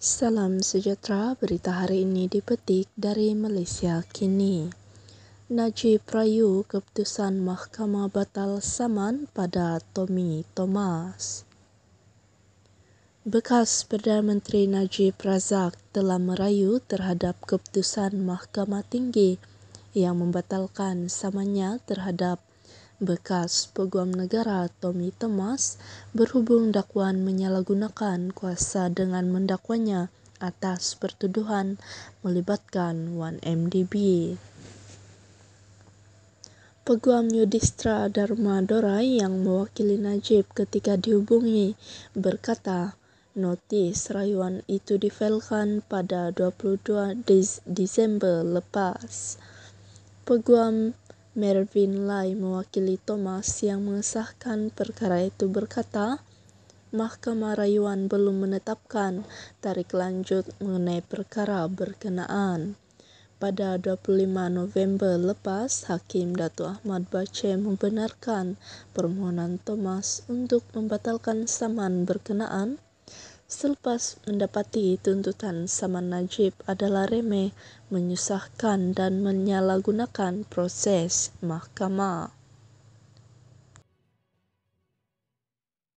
Salam sejahtera, berita hari ini dipetik dari Malaysia Kini. Najib Rayu keputusan mahkamah batal saman pada Tommy Thomas. Bekas Perdana Menteri Najib Razak telah merayu terhadap keputusan mahkamah tinggi yang membatalkan samanya terhadap bekas peguam negara Tommy Temas berhubung dakwaan menyalahgunakan kuasa dengan mendakwanya atas pertuduhan melibatkan 1MDB. Peguam Yudhistra Dharma Dorai yang mewakili Najib ketika dihubungi berkata, notis rayuan itu difailkan pada 22 Des Desember lepas. Peguam Mervyn Lai mewakili Thomas yang mengesahkan perkara itu berkata, Mahkamah Rayuan belum menetapkan tarik lanjut mengenai perkara berkenaan. Pada 25 November lepas, Hakim Datu Ahmad Bache membenarkan permohonan Thomas untuk membatalkan saman berkenaan Selepas mendapati tuntutan sama Najib adalah remeh, menyusahkan dan menyalahgunakan proses mahkamah.